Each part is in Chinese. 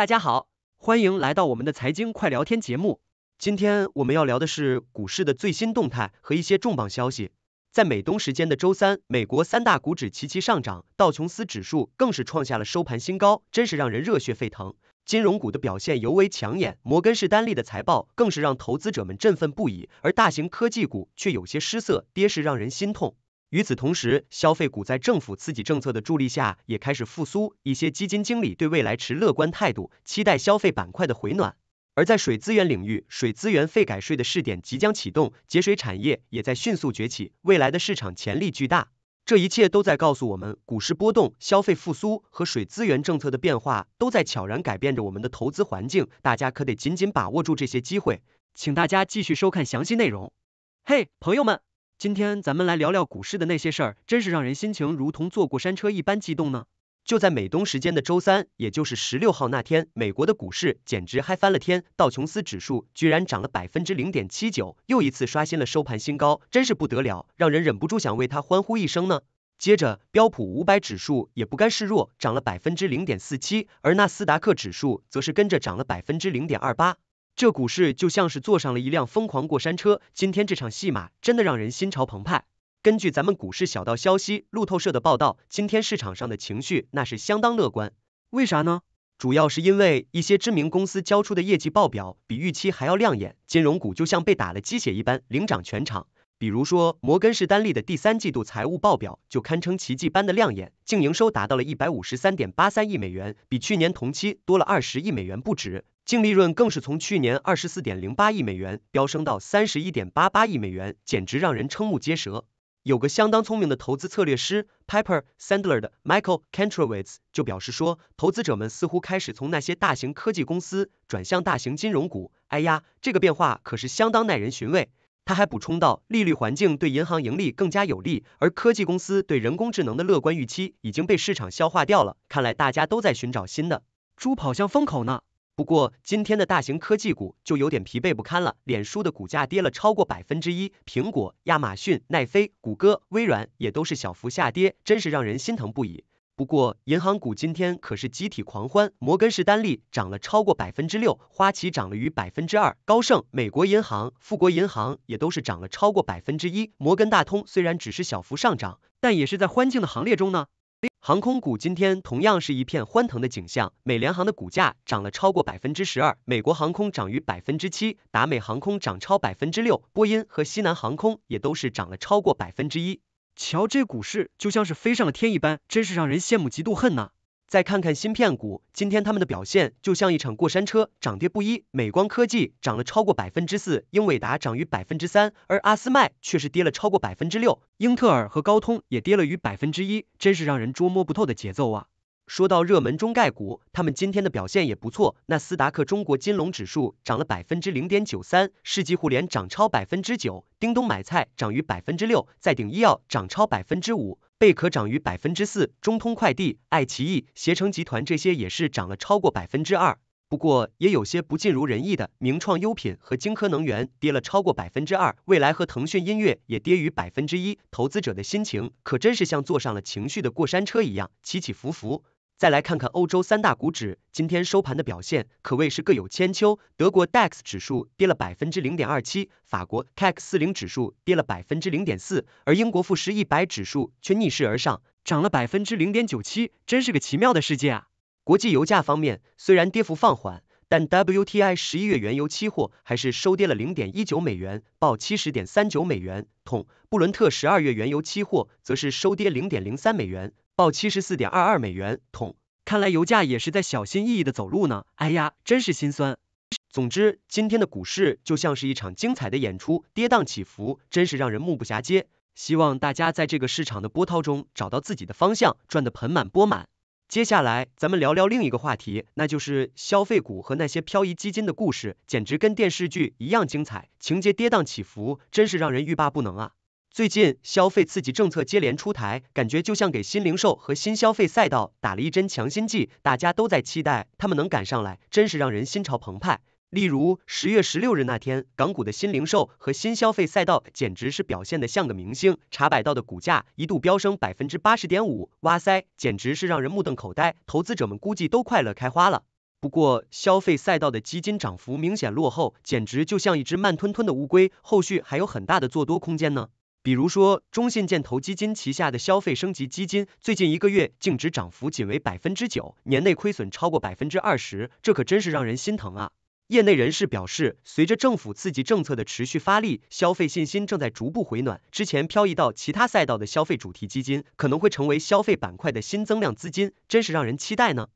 大家好，欢迎来到我们的财经快聊天节目。今天我们要聊的是股市的最新动态和一些重磅消息。在美东时间的周三，美国三大股指齐齐上涨，道琼斯指数更是创下了收盘新高，真是让人热血沸腾。金融股的表现尤为抢眼，摩根士丹利的财报更是让投资者们振奋不已。而大型科技股却有些失色，跌势让人心痛。与此同时，消费股在政府刺激政策的助力下也开始复苏，一些基金经理对未来持乐观态度，期待消费板块的回暖。而在水资源领域，水资源费改税的试点即将启动，节水产业也在迅速崛起，未来的市场潜力巨大。这一切都在告诉我们，股市波动、消费复苏和水资源政策的变化，都在悄然改变着我们的投资环境。大家可得紧紧把握住这些机会。请大家继续收看详细内容。嘿，朋友们！今天咱们来聊聊股市的那些事儿，真是让人心情如同坐过山车一般激动呢。就在美东时间的周三，也就是十六号那天，美国的股市简直嗨翻了天，道琼斯指数居然涨了百分之零点七九，又一次刷新了收盘新高，真是不得了，让人忍不住想为它欢呼一声呢。接着，标普五百指数也不甘示弱，涨了百分之零点四七，而纳斯达克指数则是跟着涨了百分之零点二八。这股市就像是坐上了一辆疯狂过山车，今天这场戏码真的让人心潮澎湃。根据咱们股市小道消息，路透社的报道，今天市场上的情绪那是相当乐观。为啥呢？主要是因为一些知名公司交出的业绩报表比预期还要亮眼，金融股就像被打了鸡血一般领涨全场。比如说摩根士丹利的第三季度财务报表就堪称奇迹般的亮眼，净营收达到了一百五十三点八三亿美元，比去年同期多了二十亿美元不止。净利润更是从去年二十四点零八亿美元飙升到三十一点八八亿美元，简直让人瞠目结舌。有个相当聪明的投资策略师 Piper Sandler 的 Michael Cantrowitz 就表示说，投资者们似乎开始从那些大型科技公司转向大型金融股。哎呀，这个变化可是相当耐人寻味。他还补充到，利率环境对银行盈利更加有利，而科技公司对人工智能的乐观预期已经被市场消化掉了。看来大家都在寻找新的猪跑向风口呢。不过，今天的大型科技股就有点疲惫不堪了。脸书的股价跌了超过百分之一，苹果、亚马逊、奈飞、谷歌、微软也都是小幅下跌，真是让人心疼不已。不过，银行股今天可是集体狂欢，摩根士丹利涨了超过百分之六，花旗涨了逾百分之二，高盛、美国银行、富国银行也都是涨了超过百分之一。摩根大通虽然只是小幅上涨，但也是在欢庆的行列中呢。航空股今天同样是一片欢腾的景象，美联航的股价涨了超过百分之十二，美国航空涨逾百分之七，达美航空涨超百分之六，波音和西南航空也都是涨了超过百分之一。瞧这股市，就像是飞上了天一般，真是让人羡慕嫉妒恨呐！再看看芯片股，今天他们的表现就像一场过山车，涨跌不一。美光科技涨了超过百分之四，英伟达涨逾百分之三，而阿斯麦却是跌了超过百分之六，英特尔和高通也跌了逾百分之一，真是让人捉摸不透的节奏啊！说到热门中概股，他们今天的表现也不错。那斯达克中国金龙指数涨了百分之零点九三，世纪互联涨超百分之九。叮咚买菜涨于百分之六，再鼎医药涨超百分之五，贝壳涨于百分之四，中通快递、爱奇艺、携程集团这些也是涨了超过百分之二。不过也有些不尽如人意的，名创优品和晶科能源跌了超过百分之二，未来和腾讯音乐也跌于百分之一。投资者的心情可真是像坐上了情绪的过山车一样，起起伏伏。再来看看欧洲三大股指今天收盘的表现，可谓是各有千秋。德国 DAX 指数跌了百分之零点二七，法国 CAC 四零指数跌了百分之零点四，而英国富时一百指数却逆势而上，涨了百分之零点九七，真是个奇妙的世界啊！国际油价方面，虽然跌幅放缓，但 WTI 十一月原油期货还是收跌了零点一九美元，报七十点三九美元桶；布伦特十二月原油期货则是收跌零点零三美元。报七十四点二二美元桶，看来油价也是在小心翼翼的走路呢。哎呀，真是心酸。总之，今天的股市就像是一场精彩的演出，跌宕起伏，真是让人目不暇接。希望大家在这个市场的波涛中找到自己的方向，赚得盆满钵满。接下来，咱们聊聊另一个话题，那就是消费股和那些漂移基金的故事，简直跟电视剧一样精彩，情节跌宕起伏，真是让人欲罢不能啊。最近消费刺激政策接连出台，感觉就像给新零售和新消费赛道打了一针强心剂，大家都在期待他们能赶上来，真是让人心潮澎湃。例如十月十六日那天，港股的新零售和新消费赛道简直是表现的像个明星，茶百道的股价一度飙升百分之八十点五，哇塞，简直是让人目瞪口呆，投资者们估计都快乐开花了。不过消费赛道的基金涨幅明显落后，简直就像一只慢吞吞的乌龟，后续还有很大的做多空间呢。比如说，中信建投基金旗下的消费升级基金最近一个月净值涨幅仅为百分之九，年内亏损超过百分之二十，这可真是让人心疼啊。业内人士表示，随着政府刺激政策的持续发力，消费信心正在逐步回暖，之前漂移到其他赛道的消费主题基金可能会成为消费板块的新增量资金，真是让人期待呢。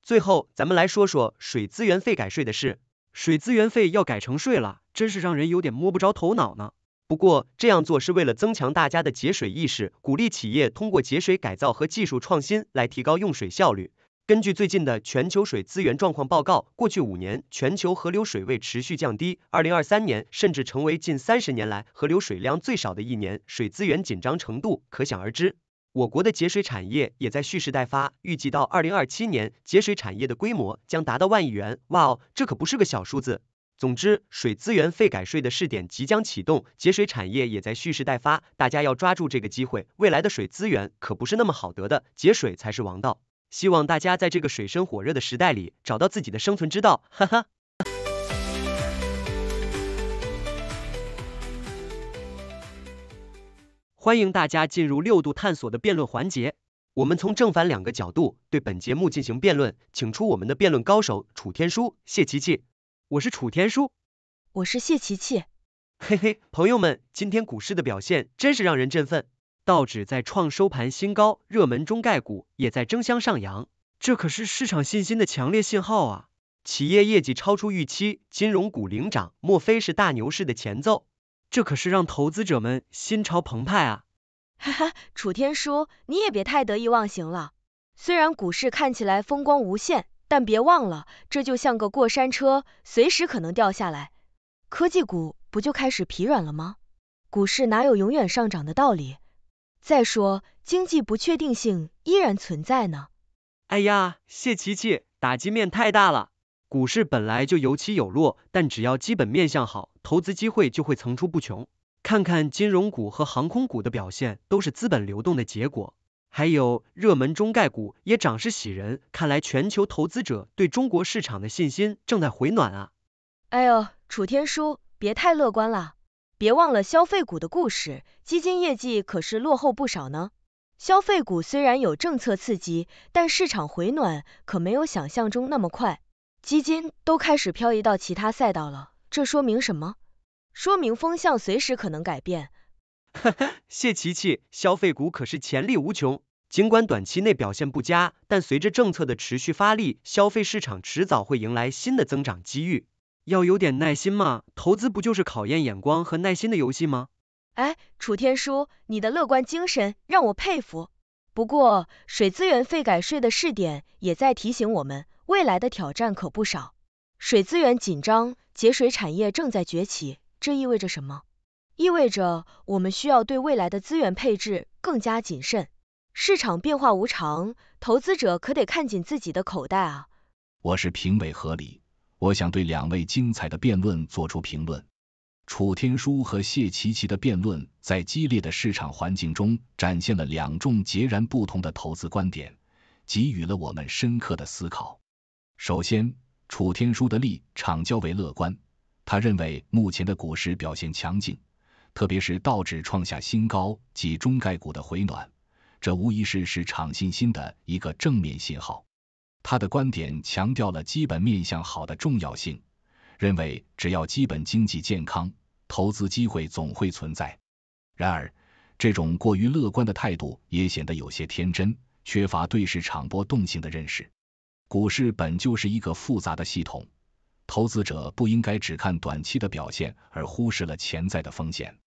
最后，咱们来说说水资源费改税的事，水资源费要改成税了，真是让人有点摸不着头脑呢。不过，这样做是为了增强大家的节水意识，鼓励企业通过节水改造和技术创新来提高用水效率。根据最近的全球水资源状况报告，过去五年全球河流水位持续降低，二零二三年甚至成为近三十年来河流水量最少的一年，水资源紧张程度可想而知。我国的节水产业也在蓄势待发，预计到二零二七年，节水产业的规模将达到万亿元，哇哦，这可不是个小数字。总之，水资源费改税的试点即将启动，节水产业也在蓄势待发，大家要抓住这个机会。未来的水资源可不是那么好得的，节水才是王道。希望大家在这个水深火热的时代里，找到自己的生存之道。哈哈。欢迎大家进入六度探索的辩论环节，我们从正反两个角度对本节目进行辩论，请出我们的辩论高手楚天舒、谢琪琪。我是楚天舒，我是谢琪琪。嘿嘿，朋友们，今天股市的表现真是让人振奋，道指在创收盘新高，热门中概股也在争相上扬，这可是市场信心的强烈信号啊！企业业绩超出预期，金融股领涨，莫非是大牛市的前奏？这可是让投资者们心潮澎湃啊！哈哈，楚天舒，你也别太得意忘形了，虽然股市看起来风光无限。但别忘了，这就像个过山车，随时可能掉下来。科技股不就开始疲软了吗？股市哪有永远上涨的道理？再说，经济不确定性依然存在呢。哎呀，谢琪琪，打击面太大了。股市本来就有起有落，但只要基本面向好，投资机会就会层出不穷。看看金融股和航空股的表现，都是资本流动的结果。还有热门中概股也涨势喜人，看来全球投资者对中国市场的信心正在回暖啊。哎呦，楚天舒，别太乐观了，别忘了消费股的故事，基金业绩可是落后不少呢。消费股虽然有政策刺激，但市场回暖可没有想象中那么快，基金都开始漂移到其他赛道了，这说明什么？说明风向随时可能改变。哈哈，谢琪琪，消费股可是潜力无穷。尽管短期内表现不佳，但随着政策的持续发力，消费市场迟早会迎来新的增长机遇。要有点耐心嘛，投资不就是考验眼光和耐心的游戏吗？哎，楚天舒，你的乐观精神让我佩服。不过，水资源费改税的试点也在提醒我们，未来的挑战可不少。水资源紧张，节水产业正在崛起，这意味着什么？意味着我们需要对未来的资源配置更加谨慎。市场变化无常，投资者可得看紧自己的口袋啊！我是评委何礼，我想对两位精彩的辩论做出评论。楚天书和谢琪琪的辩论，在激烈的市场环境中展现了两种截然不同的投资观点，给予了我们深刻的思考。首先，楚天书的立场较为乐观，他认为目前的股市表现强劲，特别是道指创下新高及中概股的回暖。这无疑是市场信心的一个正面信号。他的观点强调了基本面向好的重要性，认为只要基本经济健康，投资机会总会存在。然而，这种过于乐观的态度也显得有些天真，缺乏对市场波动性的认识。股市本就是一个复杂的系统，投资者不应该只看短期的表现，而忽视了潜在的风险。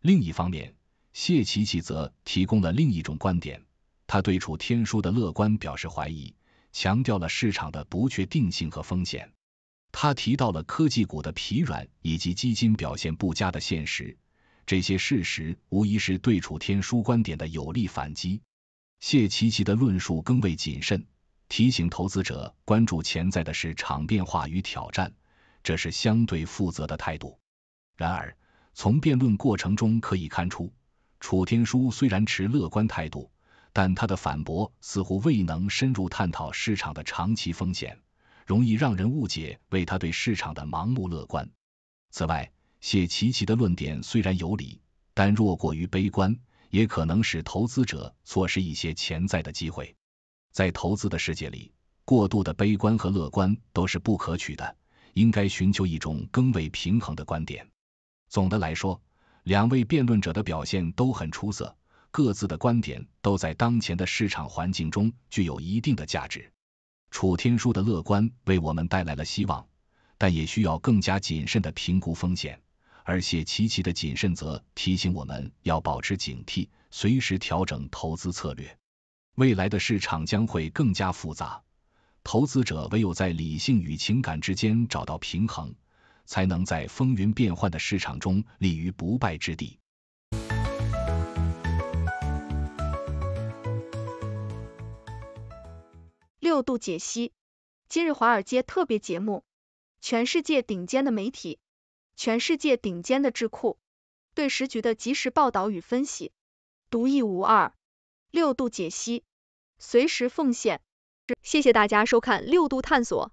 另一方面，谢奇奇则提供了另一种观点，他对楚天书的乐观表示怀疑，强调了市场的不确定性和风险。他提到了科技股的疲软以及基金表现不佳的现实，这些事实无疑是对楚天书观点的有力反击。谢奇奇的论述更为谨慎，提醒投资者关注潜在的市场变化与挑战，这是相对负责的态度。然而，从辩论过程中可以看出。楚天舒虽然持乐观态度，但他的反驳似乎未能深入探讨市场的长期风险，容易让人误解为他对市场的盲目乐观。此外，谢奇奇的论点虽然有理，但若过于悲观，也可能使投资者错失一些潜在的机会。在投资的世界里，过度的悲观和乐观都是不可取的，应该寻求一种更为平衡的观点。总的来说，两位辩论者的表现都很出色，各自的观点都在当前的市场环境中具有一定的价值。楚天舒的乐观为我们带来了希望，但也需要更加谨慎的评估风险。而谢琪琪的谨慎则提醒我们要保持警惕，随时调整投资策略。未来的市场将会更加复杂，投资者唯有在理性与情感之间找到平衡。才能在风云变幻的市场中立于不败之地。六度解析今日华尔街特别节目，全世界顶尖的媒体，全世界顶尖的智库对时局的及时报道与分析，独一无二。六度解析，随时奉献。谢谢大家收看六度探索。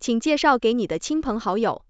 请介绍给你的亲朋好友。